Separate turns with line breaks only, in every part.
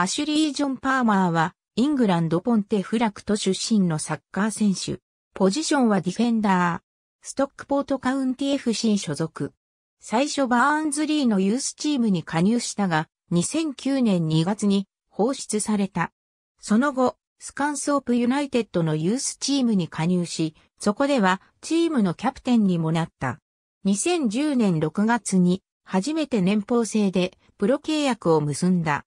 アシュリー・ジョン・パーマーは、イングランドポンテフラクト出身のサッカー選手。ポジションはディフェンダー。ストックポートカウンティ FC 所属。最初バーンズリーのユースチームに加入したが、2009年2月に放出された。その後、スカンソープユナイテッドのユースチームに加入し、そこではチームのキャプテンにもなった。2010年6月に初めて年俸制でプロ契約を結んだ。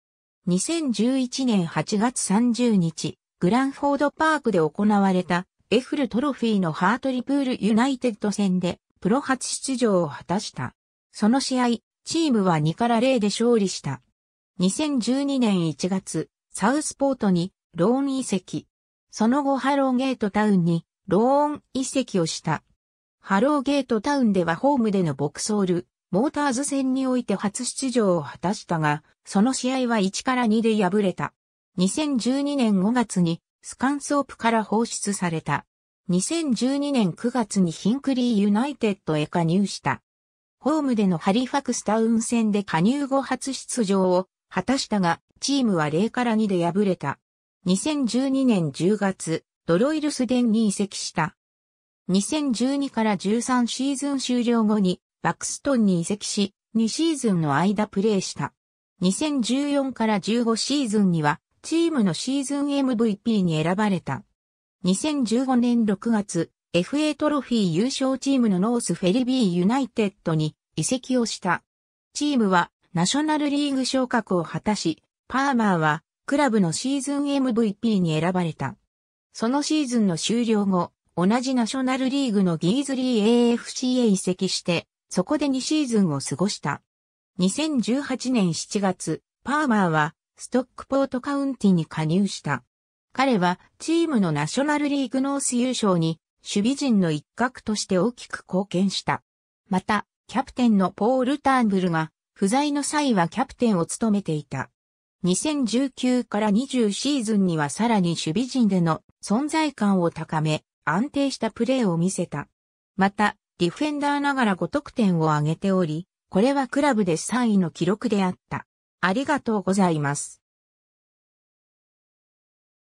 2011年8月30日、グランフォードパークで行われたエフルトロフィーのハートリプールユナイテッド戦でプロ初出場を果たした。その試合、チームは2から0で勝利した。2012年1月、サウスポートにローン移籍。その後ハローゲートタウンにローン移籍をした。ハローゲートタウンではホームでのボクソール、モーターズ戦において初出場を果たしたが、その試合は1から2で敗れた。2012年5月にスカンソープから放出された。2012年9月にヒンクリーユナイテッドへ加入した。ホームでのハリファクスタウン戦で加入後初出場を果たしたが、チームは0から2で敗れた。2012年10月、ドロイルスデンに移籍した。2012から13シーズン終了後にバクストンに移籍し、2シーズンの間プレーした。2014から15シーズンには、チームのシーズン MVP に選ばれた。2015年6月、FA トロフィー優勝チームのノースフェリビーユナイテッドに移籍をした。チームはナショナルリーグ昇格を果たし、パーマーはクラブのシーズン MVP に選ばれた。そのシーズンの終了後、同じナショナルリーグのギーズリー AFC へ移籍して、そこで2シーズンを過ごした。2018年7月、パーマーはストックポートカウンティに加入した。彼はチームのナショナルリーグノース優勝に守備陣の一角として大きく貢献した。また、キャプテンのポール・ターンブルが不在の際はキャプテンを務めていた。2019から20シーズンにはさらに守備陣での存在感を高め、安定したプレーを見せた。また、ディフェンダーながら5得点を挙げており、これはクラブで3位の記録であった。ありがとうございます。